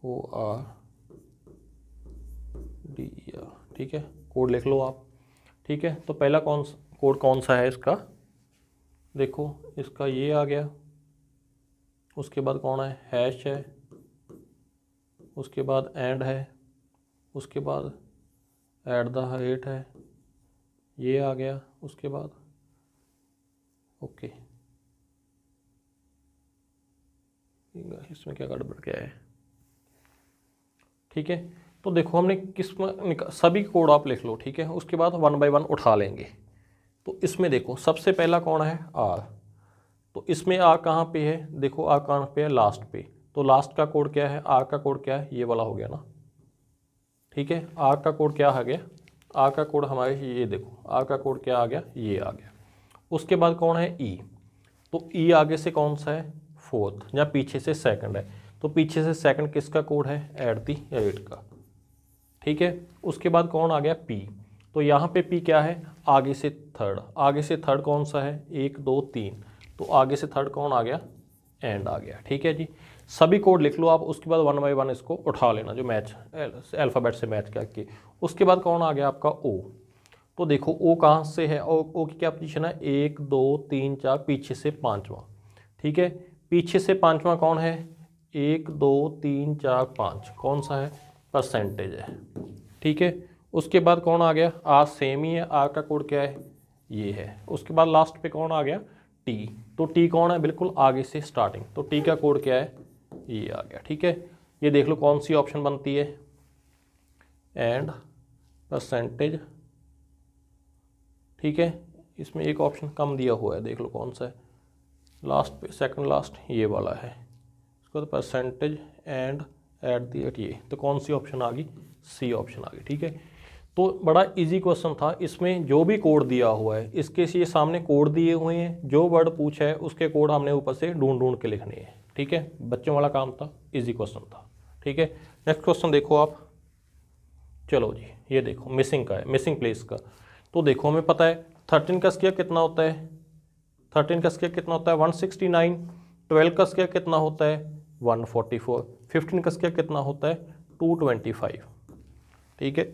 O R D R ठीक है कोड लिख लो आप ठीक है तो पहला कौन कोड कौन सा है इसका देखो इसका ये आ गया उसके बाद कौन है हैश है उसके बाद एंड है उसके बाद ऐट द रेट है ये आ गया उसके बाद ओके इसमें क्या गड़बड़ गया है ठीक है तो देखो हमने किस सभी कोड आप लिख लो ठीक है उसके बाद वन बाय वन उठा लेंगे तो इसमें देखो सबसे पहला कौन है आर तो इसमें आर कहाँ पे है देखो आर कहाँ पे है लास्ट पे तो लास्ट का कोड क्या है आर का कोड क्या है ये वाला हो गया ना ठीक है आर का कोड क्या आ गया आर का कोड हमारे ये देखो आर का कोड क्या आ गया ये आ गया उसके बाद कौन है ई e. तो ई e आगे से कौन सा है फोर्थ या पीछे से सेकंड है तो पीछे से सेकंड किसका कोड है एट दी एट का ठीक है उसके बाद कौन आ गया पी तो यहाँ पे पी क्या है आगे से थर्ड आगे से थर्ड कौन सा है एक दो तीन तो आगे से थर्ड कौन आ गया एंड आ गया ठीक है जी सभी कोड लिख लो आप उसके बाद वन बाई वन इसको उठा लेना जो मैच अल्फ़ाबेट से मैच करके उसके बाद कौन आ गया आपका ओ तो देखो ओ कहाँ से है ओ ओ की क्या पोजिशन है एक दो तीन चार पीछे से पाँचवा ठीक है पीछे से पाँचवा कौन है एक दो तीन चार पाँच कौन सा है परसेंटेज है ठीक है उसके बाद कौन आ गया आर सेम ही है आर का कोड क्या है ये है उसके बाद लास्ट पे कौन आ गया टी तो टी कौन है बिल्कुल आगे से स्टार्टिंग तो टी का कोड क्या है ये आ गया ठीक है ये देख लो कौन सी ऑप्शन बनती है एंड परसेंटेज ठीक है इसमें एक ऑप्शन कम दिया हुआ है देख लो कौन सा है लास्ट पे सेकंड लास्ट ये वाला है इसको तो percentage and at the at ये तो कौन सी ऑप्शन आ गई सी ऑप्शन आ गई ठीक है तो बड़ा इजी क्वेश्चन था इसमें जो भी कोड दिया हुआ है इसके ये सामने कोड दिए हुए हैं जो वर्ड पूछा है उसके कोड हमने ऊपर से ढूंढ ढूंढ के लिखने हैं ठीक है बच्चों वाला काम था इजी क्वेश्चन था ठीक है नेक्स्ट क्वेश्चन देखो आप चलो जी ये देखो मिसिंग का है मिसिंग प्लेस का तो देखो हमें पता है थर्टीन का स्केयर कितना होता है थर्टीन का स्केयर कितना होता है वन सिक्सटी नाइन ट्वेल्व का स्केयर कितना होता है वन फोर्टी फोर फिफ्टीन का स्केयर कितना होता है टू ट्वेंटी फाइव ठीक है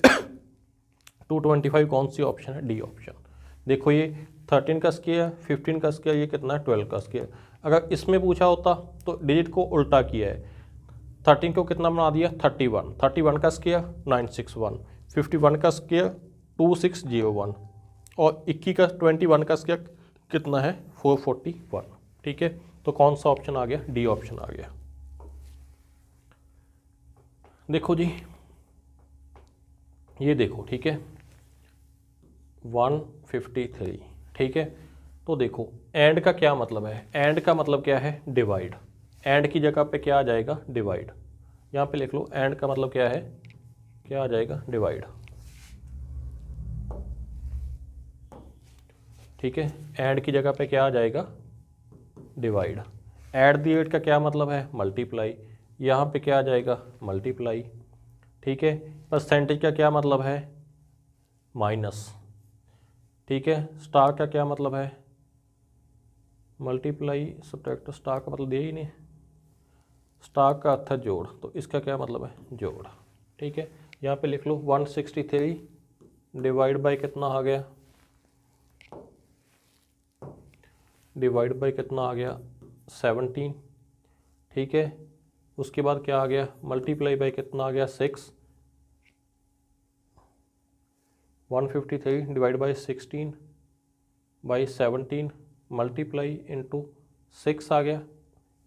टू ट्वेंटी फाइव कौन सी ऑप्शन है डी ऑप्शन देखो ये थर्टीन का स्केयर फिफ्टीन का स्केयर ये कितना है ट्वेल्व का स्केयर अगर इसमें पूछा होता तो डिजिट को उल्टा किया है थर्टीन को कितना बना दिया थर्टी वन थर्टी वन का square nine six one fifty one का square two six zero one और इक्की का ट्वेंटी वन का स्केयर कितना है फोर फोर्टी वन ठीक है तो कौन सा ऑप्शन आ गया डी ऑप्शन आ गया देखो जी ये देखो ठीक है वन फिफ्टी थ्री ठीक है तो देखो एंड का क्या मतलब है एंड का मतलब क्या है डिवाइड एंड की जगह पे क्या आ जाएगा डिवाइड यहाँ पे लिख लो एंड का मतलब क्या है क्या आ जाएगा डिवाइड ठीक है एंड की जगह पे क्या आ जाएगा डिवाइड एट दी एट का क्या मतलब है मल्टीप्लाई यहाँ पे क्या आ जाएगा मल्टीप्लाई ठीक है परसेंटेज का क्या मतलब है माइनस ठीक है स्टार का क्या मतलब है मल्टीप्लाई सब्ट्रैक्ट स्टाक का मतलब दिया ही नहीं स्टाक का अर्थ है जोड़ तो इसका क्या मतलब है जोड़ ठीक है यहाँ पे लिख लो 163 डिवाइड बाय कितना आ गया डिवाइड बाय कितना आ गया 17 ठीक है उसके बाद क्या आ गया मल्टीप्लाई बाय कितना आ गया 6 153 divide by 16 by multiply into six आ गया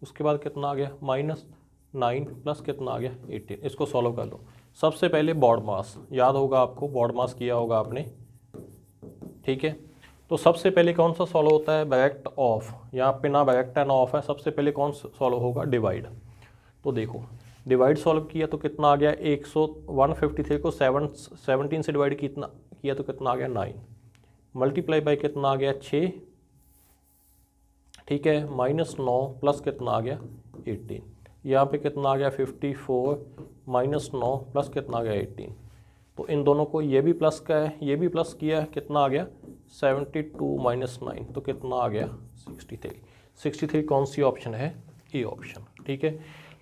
उसके बाद कितना आ गया माइनस नाइन प्लस कितना आ गया एटीन इसको सॉल्व कर लो सबसे पहले बॉड मास याद होगा आपको बॉड मास किया होगा आपने ठीक है तो सबसे पहले कौन सा सॉल्व होता है बैक्ट ऑफ यहाँ पे ना बैक्ट है ना ऑफ है सबसे पहले कौन सा सॉल्व होगा डिवाइड तो देखो डिवाइड सॉल्व किया तो कितना आ गया एक सौ वन फिफ्टी थ्री को सेवन सेवनटीन से डिवाइड कितना किया तो कितना आ गया नाइन मल्टीप्लाई बाई कितना आ गया छः ठीक है माइनस नौ प्लस कितना आ गया एट्टीन यहाँ पे कितना आ गया फिफ्टी फोर माइनस नौ प्लस कितना आ गया एट्टीन तो इन दोनों को ये भी प्लस का है ये भी प्लस किया है कितना आ गया सेवेंटी टू माइनस नाइन तो कितना आ गया सिक्सटी थ्री सिक्सटी थ्री कौन सी ऑप्शन है ए ऑप्शन ठीक है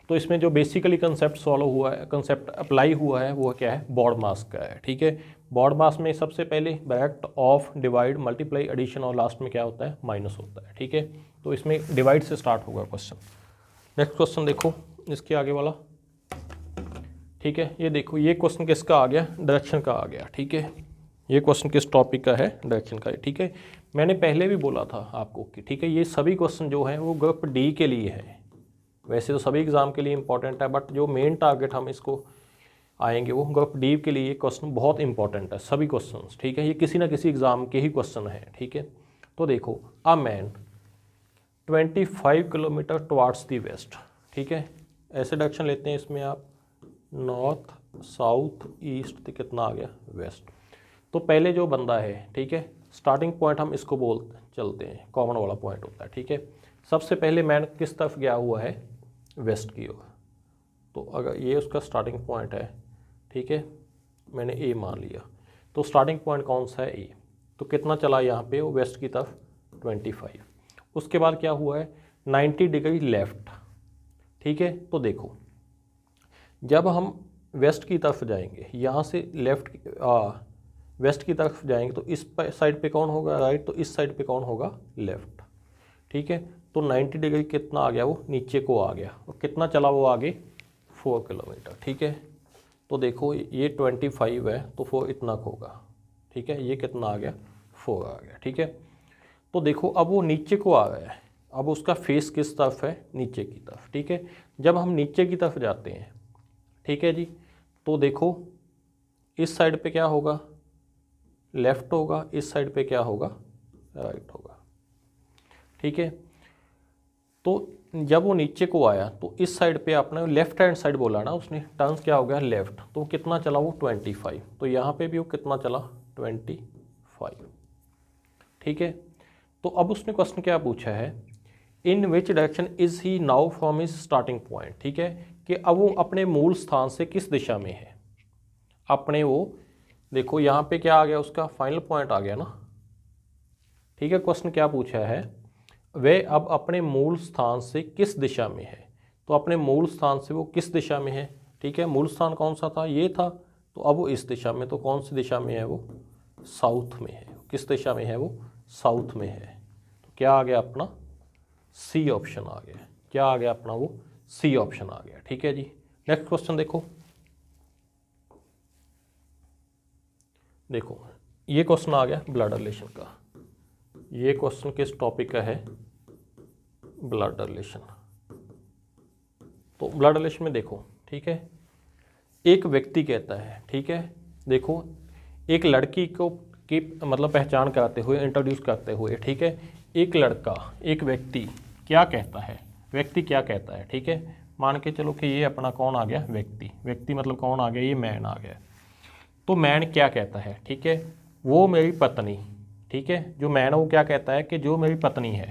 तो इसमें जो बेसिकली कंसेप्ट सॉल्व हुआ है कंसेप्ट अप्लाई हुआ है वो क्या है बॉड मास का है ठीक है बॉड मास में सबसे पहले bracket of divide multiply addition और लास्ट में क्या होता है माइनस होता है ठीक है तो इसमें डिवाइड से स्टार्ट होगा क्वेश्चन नेक्स्ट क्वेश्चन देखो इसके आगे वाला ठीक है ये देखो ये क्वेश्चन किसका आ गया डायरेक्शन का आ गया ठीक है ये क्वेश्चन किस टॉपिक का है डायरेक्शन का ठीक है मैंने पहले भी बोला था आपको कि ठीक है ये सभी क्वेश्चन जो है वो ग्रुप डी के लिए है वैसे तो सभी एग्ज़ाम के लिए इंपॉर्टेंट है बट जो मेन टारगेट हम इसको आएंगे वो ग्रुप डी के लिए क्वेश्चन बहुत इंपॉर्टेंट है सभी क्वेश्चन ठीक है ये किसी ना किसी एग्ज़ाम के ही क्वेश्चन है ठीक है तो देखो a man twenty five kilometre towards the west ठीक है ऐसे डायरेक्शन लेते हैं इसमें आप नॉर्थ साउथ ईस्ट कितना आ गया वेस्ट तो पहले जो बंदा है ठीक है स्टार्टिंग पॉइंट हम इसको बोल चलते हैं कॉमन वाला पॉइंट होता है ठीक है सबसे पहले मैन किस तरफ गया हुआ है वेस्ट की ओर तो अगर ये उसका स्टार्टिंग पॉइंट है ठीक है मैंने ए मान लिया तो स्टार्टिंग पॉइंट कौन सा है ए तो कितना चला यहाँ पे वो वेस्ट की तरफ ट्वेंटी फाइव उसके बाद क्या हुआ है 90 डिग्री लेफ्ट ठीक है तो देखो जब हम वेस्ट की तरफ जाएंगे यहाँ से लेफ्ट आ, वेस्ट की तरफ जाएंगे तो इस साइड पे कौन होगा राइट तो इस साइड पे कौन होगा लेफ्ट ठीक है तो 90 डिग्री कितना आ गया वो नीचे को आ गया और कितना चला वो आगे फोर किलोमीटर ठीक है तो देखो ये ट्वेंटी फाइव है तो फोर इतना होगा ठीक है ये कितना आ गया फोर आ गया ठीक है तो देखो अब वो नीचे को आ गया है अब उसका फेस किस तरफ है नीचे की तरफ ठीक है जब हम नीचे की तरफ जाते हैं ठीक है जी तो देखो इस साइड पे क्या होगा लेफ़्ट होगा इस साइड पे क्या होगा राइट होगा ठीक है तो जब वो नीचे को आया तो इस साइड पे आपने लेफ्ट हैंड साइड बोला ना उसने टर्न्स क्या हो गया लेफ्ट तो कितना चला वो ट्वेंटी फाइव तो यहाँ पे भी वो कितना चला ट्वेंटी फाइव ठीक है तो अब उसने क्वेश्चन क्या पूछा है in which direction is he now from his starting point ठीक है कि अब वो अपने मूल स्थान से किस दिशा में है अपने वो देखो यहाँ पे क्या आ गया उसका फाइनल पॉइंट आ गया ना ठीक है क्वेश्चन क्या पूछा है वे अब अपने मूल स्थान से किस दिशा में है तो अपने मूल स्थान से वो किस दिशा में है ठीक है मूल स्थान कौन सा था ये था तो अब वो इस दिशा में तो कौन सी दिशा में है वो साउथ में है किस दिशा में है वो साउथ में है क्या आ गया अपना सी ऑप्शन आ गया क्या आ गया अपना वो सी ऑप्शन आ गया ठीक है जी नेक्स्ट क्वेश्चन देखो देखो ये क्वेश्चन आ गया ब्लड रिलेशन का ये क्वेश्चन किस टॉपिक का है ब्लड रिलेशन तो ब्लड रिलेशन में देखो ठीक है एक व्यक्ति कहता है ठीक है देखो एक लड़की को की मतलब पहचान कराते हुए इंट्रोड्यूस करते हुए ठीक है एक लड़का एक व्यक्ति क्या कहता है व्यक्ति क्या कहता है ठीक है मान के चलो कि ये अपना कौन आ गया व्यक्ति व्यक्ति मतलब कौन आ गया ये मैन आ गया तो मैन क्या कहता है ठीक है वो मेरी पत्नी ठीक है जो मैन है वो क्या कहता है कि जो मेरी पत्नी है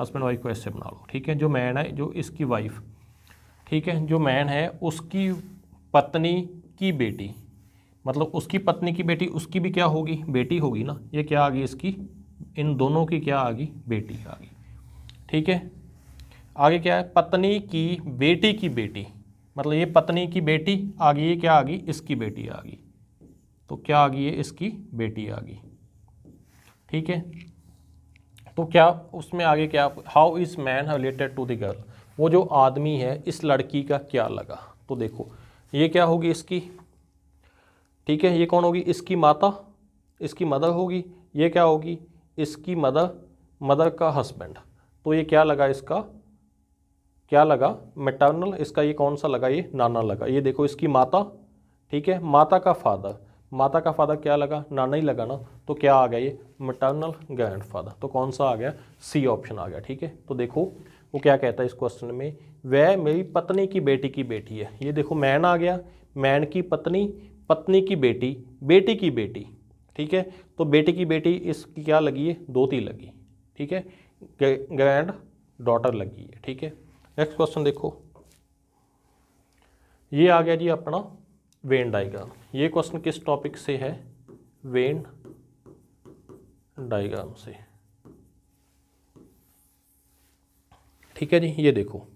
हस्बैंड वाइफ को ऐसे बना लो ठीक है जो मैन है जो इसकी वाइफ ठीक है जो मैन है उसकी पत्नी की बेटी मतलब उसकी पत्नी की बेटी उसकी भी क्या होगी बेटी होगी ना ये क्या आ गई इसकी इन दोनों की क्या आ गई बेटी आ गई ठीक है आगे क्या है पत्नी की बेटी की बेटी मतलब ये पत्नी की बेटी आ गई ये क्या आ गई इसकी बेटी आ गई तो क्या आ गई है इसकी बेटी आ गई ठीक है तो क्या उसमें आगे क्या how is man related to the girl वो जो आदमी है इस लड़की का क्या लगा तो देखो ये क्या होगी इसकी ठीक है ये कौन होगी इसकी माता इसकी मदर होगी ये क्या होगी इसकी मदर मदर का हस्बैंड तो ये क्या लगा इसका क्या लगा मेटर्नल इसका ये कौन सा लगा ये नाना लगा ये देखो इसकी माता ठीक है माता का फादर माता का फादर क्या लगा नाना ही लगा ना तो क्या आ गया ये मटर्नल ग्रैंड फादर तो कौन सा आ गया सी ऑप्शन आ गया ठीक है तो देखो वो क्या कहता है इस क्वेश्चन में वह मेरी पत्नी की बेटी की बेटी है ये देखो मैन आ गया मैन की पत्नी पत्नी की बेटी बेटी की बेटी ठीक है तो बेटे की बेटी इसकी क्या लगी है तीन लगी ठीक है ग्रैंड डॉटर लगी है ठीक है नेक्स्ट क्वेश्चन देखो ये आ गया जी अपना वेन डाइग्राम ये क्वेश्चन किस टॉपिक से है वेन डाइग्राम से ठीक है जी ये देखो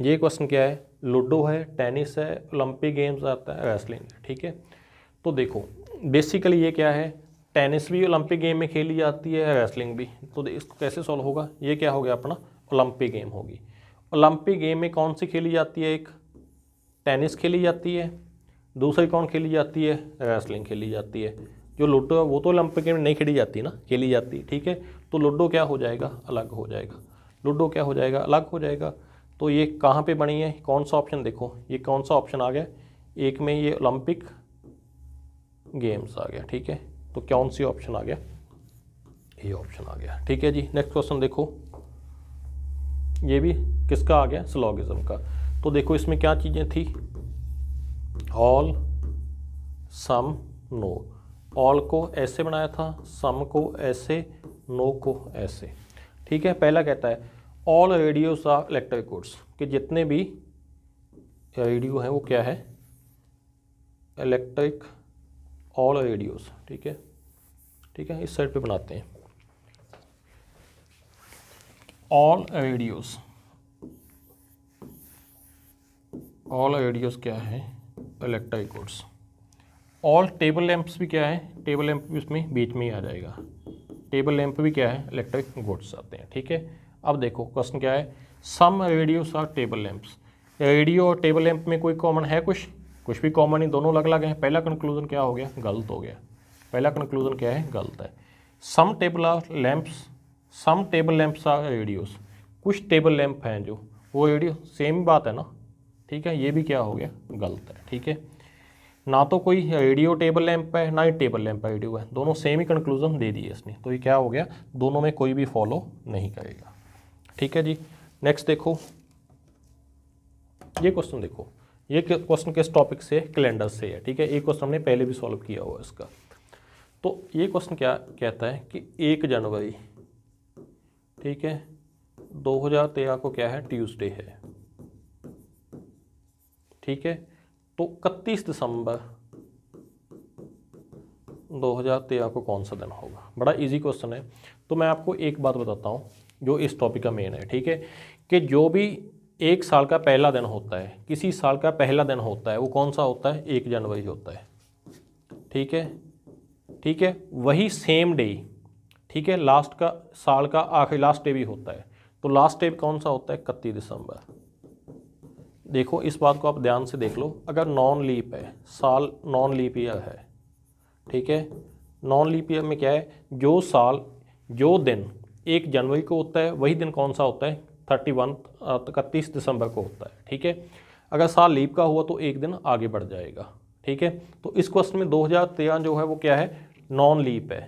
ये क्वेश्चन क्या है लूडो है टेनिस है ओलंपिक गेम्स आता है रेसलिंग ठीक है तो देखो बेसिकली ये क्या है टेनिस भी ओलंपिक गेम में खेली जाती है रेसलिंग भी तो इसको कैसे सॉल्व होगा ये क्या हो गया अपना ओलंपिक गेम होगी ओलंपिक गेम में कौन सी खेली जाती है एक टेनिस खेली जाती है दूसरी कौन खेली जाती है रेसलिंग खेली जाती है जो लूडो है वो तो ओलंपिक गेम में नहीं खेली जाती ना खेली जाती है ठीक है तो लूडो क्या हो जाएगा अलग हो जाएगा लूडो क्या हो जाएगा अलग हो जाएगा तो ये कहाँ पे बनी है कौन सा ऑप्शन देखो ये कौन सा ऑप्शन आ गया एक में ये ओलंपिक गेम्स आ गया ठीक है तो कौन सी ऑप्शन आ गया ये ऑप्शन आ गया ठीक है जी नेक्स्ट क्वेश्चन देखो ये भी किसका आ गया स्लॉगिज्म का तो देखो इसमें क्या चीज़ें थी ऑल सम नो ऑल को ऐसे बनाया था सम को ऐसे नो को ऐसे ठीक है पहला कहता है all radios are electric goods कि जितने भी रेडियो हैं वो क्या है इलेक्ट्रिक ऑल एडियोज ठीक है ठीक है इस साइड पे बनाते हैं ऑल एडियोज ऑल एडियोज क्या है इलेक्ट्राइकोड्स ऑल टेबल लैंप्स भी क्या है टेबल लैंप भी उसमें बीच में ही आ जाएगा टेबल लैंप भी क्या है इलेक्ट्रिक गोड्स आते हैं ठीक है अब देखो क्वेश्चन क्या है some radios are table lamps radio और टेबल लैंप में कोई कॉमन है कुछ कुछ भी कॉमन नहीं दोनों अलग अलग हैं पहला कंक्लूजन क्या हो गया गलत हो गया पहला कंक्लूजन क्या है गलत है some table are lamps some table lamps are radios कुछ टेबल लैंप हैं जो वो रेडियो सेम बात है ना ठीक है ये भी क्या हो गया गलत है ठीक है ना तो कोई रेडियो टेबल लैंप है ना ही टेबल लैंप है रेडियो है दोनों सेम ही कंक्लूजन दे दिए इसने तो ये क्या हो गया दोनों में कोई भी फॉलो नहीं करेगा ठीक है जी नेक्स्ट देखो ये क्वेश्चन देखो ये क्वेश्चन किस टॉपिक से कैलेंडर से है ठीक है एक क्वेश्चन हमने पहले भी सॉल्व किया हुआ इसका तो ये क्वेश्चन क्या कहता है कि एक जनवरी ठीक है 2013 को क्या है ट्यूसडे है ठीक है तो इकतीस दिसंबर 2013 को कौन सा दिन होगा बड़ा इजी क्वेश्चन है तो मैं आपको एक बात बताता हूँ जो इस टॉपिक का मेन है ठीक है कि जो भी एक साल का पहला दिन होता है किसी साल का पहला दिन होता है वो कौन सा होता है एक जनवरी होता है ठीक है ठीक है वही सेम डे ठीक है लास्ट का साल का आखिरी लास्ट डे भी होता है तो लास्ट डे कौन सा होता है इकतीस दिसंबर देखो इस बात को आप ध्यान से देख लो अगर नॉन लीप है साल नॉन लीप ईयर है ठीक है नॉन लीप ईयर में क्या है जो साल जो दिन एक जनवरी को होता है वही दिन कौन सा होता है थर्टी वन तो इकतीस दिसंबर को होता है ठीक है अगर साल लीप का हुआ तो एक दिन आगे बढ़ जाएगा ठीक है तो इस क्वेश्चन में तेरह जो है वो क्या है नॉन लीप है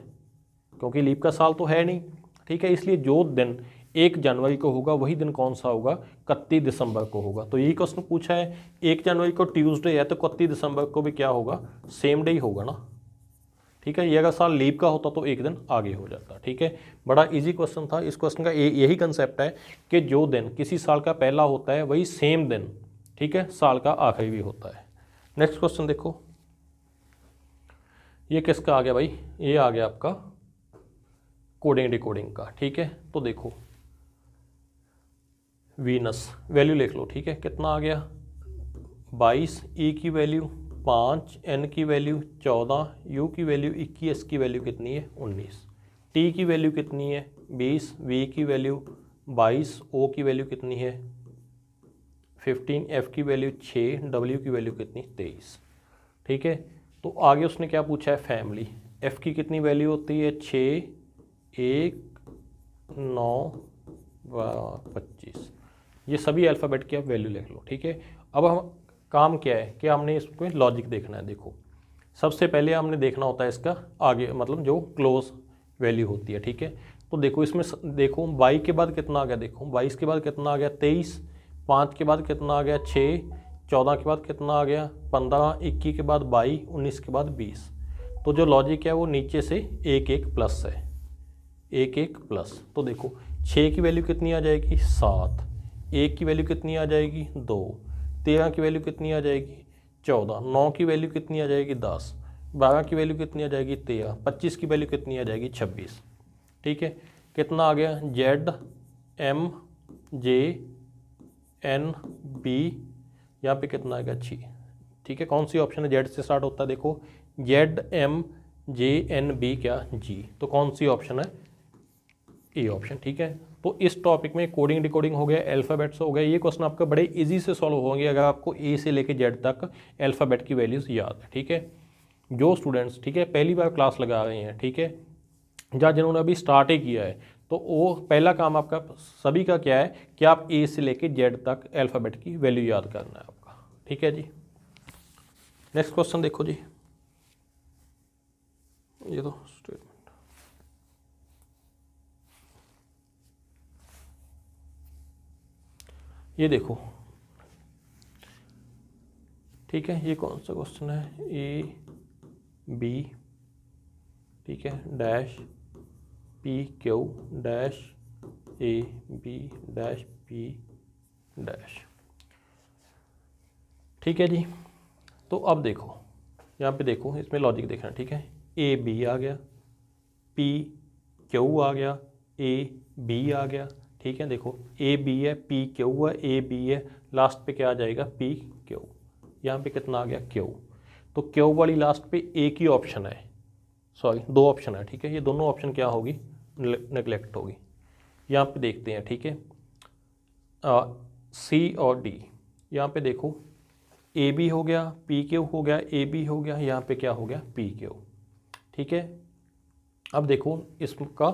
क्योंकि लीप का साल तो है नहीं ठीक है इसलिए जो दिन एक जनवरी को होगा वही दिन कौन सा होगा इकतीस दिसंबर को होगा तो यही क्वेश्चन पूछा है एक जनवरी को ट्यूसडे है तो इकतीस दिसंबर को भी क्या होगा सेम डे ही होगा ना ठीक है ये अगर साल लीप का होता तो एक दिन आगे हो जाता ठीक है बड़ा इजी क्वेश्चन था इस क्वेश्चन का यही कंसेप्ट है कि जो दिन किसी साल का पहला होता है वही सेम दिन ठीक है साल का आखिरी भी होता है नेक्स्ट क्वेश्चन देखो ये किसका आ गया भाई ये आ गया आपका कोडिंग डिकोडिंग का ठीक है तो देखो वीनस वैल्यू लिख लो ठीक है कितना आ गया बाईस ई e की वैल्यू पाँच एन की वैल्यू चौदह यू की वैल्यू इक्कीस की वैल्यू कितनी है उन्नीस टी की वैल्यू कितनी है बीस वी की वैल्यू बाईस ओ की वैल्यू कितनी है फिफ्टीन एफ की वैल्यू छः डब्ल्यू की वैल्यू कितनी तेईस ठीक है तो आगे उसने क्या पूछा है फैमिली एफ़ की कितनी वैल्यू होती है छः एक नौ पच्चीस ये सभी अल्फ़ाबेट की आप वैल्यू लिख लो ठीक है अब हम काम क्या है कि हमने इसको लॉजिक देखना है देखो सबसे पहले हमने देखना होता है इसका आगे मतलब जो क्लोज वैल्यू होती है ठीक है तो देखो इसमें देखो बाई के बाद कितना आ गया देखो बाईस के बाद कितना आ गया तेईस पाँच के बाद कितना आ गया छः चौदह के बाद कितना आ गया पंद्रह इक्कीस के बाद बाईस उन्नीस के बाद बीस तो जो लॉजिक है वो नीचे से एक एक प्लस है एक एक प्लस तो देखो छः की वैल्यू कितनी आ जाएगी सात एक की वैल्यू कितनी आ जाएगी दो तेरह की वैल्यू कितनी आ जाएगी चौदह नौ की वैल्यू कितनी आ जाएगी दस बारह की वैल्यू कितनी आ जाएगी तेरह पच्चीस की वैल्यू कितनी आ जाएगी छब्बीस ठीक है कितना आ गया Z M J N B यहाँ पे कितना आ गया छी ठीक है कौन सी ऑप्शन है जेड से स्टार्ट होता है देखो Z M J N B क्या जी तो कौन सी ऑप्शन है ए ऑप्शन ठीक है तो इस टॉपिक में कोडिंग डिकोडिंग हो गया अल्फ़ाबेट्स हो गया ये क्वेश्चन आपका बड़े ईजी से सॉल्व होंगे अगर आपको ए से लेके जेड तक अल्फ़ाबेट की वैल्यूज़ याद है ठीक है जो स्टूडेंट्स ठीक है पहली बार क्लास लगा रहे हैं ठीक है या जिन्होंने अभी स्टार्ट ही किया है तो वो पहला काम आपका सभी का क्या है कि आप ए से लेके जेड तक अल्फ़ाबेट की वैल्यू याद करना है आपका ठीक है जी नेक्स्ट क्वेश्चन देखो जी ये तो ये देखो ठीक है ये कौन सा क्वेश्चन है ए बी ठीक है dash P Q dash A B dash P dash ठीक है जी तो अब देखो यहाँ पे देखो इसमें लॉजिक देखना ठीक है ए बी आ गया पी क्यू आ गया ए बी आ गया ठीक है देखो ए बी है पी क्यू है ए बी है लास्ट पे क्या आ जाएगा पी क्यू यहाँ पे कितना आ गया क्यू तो क्यू वाली लास्ट पे एक ही ऑप्शन है सॉरी दो ऑप्शन है ठीक है ये दोनों ऑप्शन क्या होगी निगलेक्ट होगी यहाँ पे देखते हैं ठीक है सी और डी यहाँ पे देखो ए बी हो गया पी क्यू हो गया ए बी हो गया यहाँ पे क्या हो गया पी क्यू ठीक है अब देखो इसका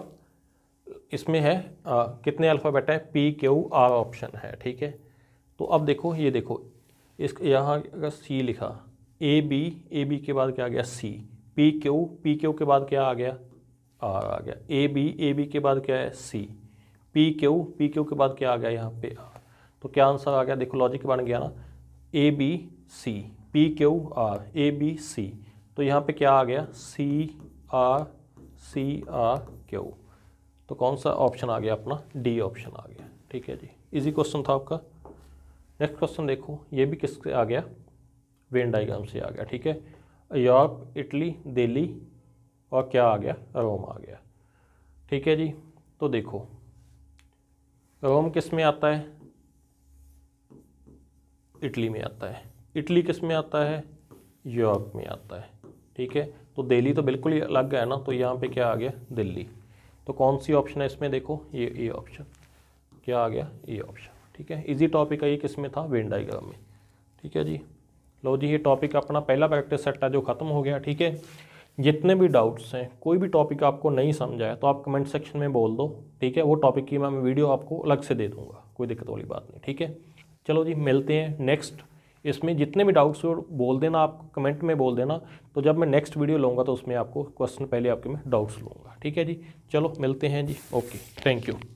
इसमें है आ, कितने अल्फ़ाबेट है पी क्यू आर ऑप्शन है ठीक है तो अब देखो ये देखो इस यहाँ अगर सी लिखा ए बी ए बी के बाद क्या आ गया C P Q P Q के बाद क्या आ गया आर आ गया ए बी ए बी के बाद क्या है C P Q P Q के बाद क्या आ गया यहाँ पे आर तो क्या आंसर आ गया देखो लॉजिक बन गया ना A B C P Q R A B C तो यहाँ पे क्या आ गया C R C R Q तो कौन सा ऑप्शन आ गया अपना डी ऑप्शन आ गया ठीक है जी इजी क्वेश्चन था आपका नेक्स्ट क्वेश्चन देखो ये भी किस से आ गया वेन डाइग्राम से आ गया ठीक है यॉर्क इटली दिल्ली और क्या आ गया रोम आ गया ठीक है जी तो देखो रोम किस में आता है इटली में आता है इटली किस में आता है यूरोप में आता है ठीक है तो दिल्ली तो बिल्कुल ही अलग है ना तो यहाँ पे क्या आ गया दिल्ली तो कौन सी ऑप्शन है इसमें देखो ये ये ऑप्शन क्या आ गया ये ऑप्शन ठीक है इजी टॉपिक है ये किस में था वेन डाइग्राम में ठीक है जी लो जी ये टॉपिक अपना पहला प्रैक्टिस सेट है जो ख़त्म हो गया ठीक है जितने भी डाउट्स हैं कोई भी टॉपिक आपको नहीं समझाया तो आप कमेंट सेक्शन में बोल दो ठीक है वो टॉपिक की मैं वीडियो आपको अलग से दे दूँगा कोई दिक्कत वाली बात नहीं ठीक है चलो जी मिलते हैं नेक्स्ट इसमें जितने भी डाउट्स हो बोल देना आप कमेंट में बोल देना तो जब मैं नेक्स्ट वीडियो लूँगा तो उसमें आपको क्वेश्चन पहले आपके मैं डाउट्स लूँगा ठीक है जी चलो मिलते हैं जी ओके थैंक यू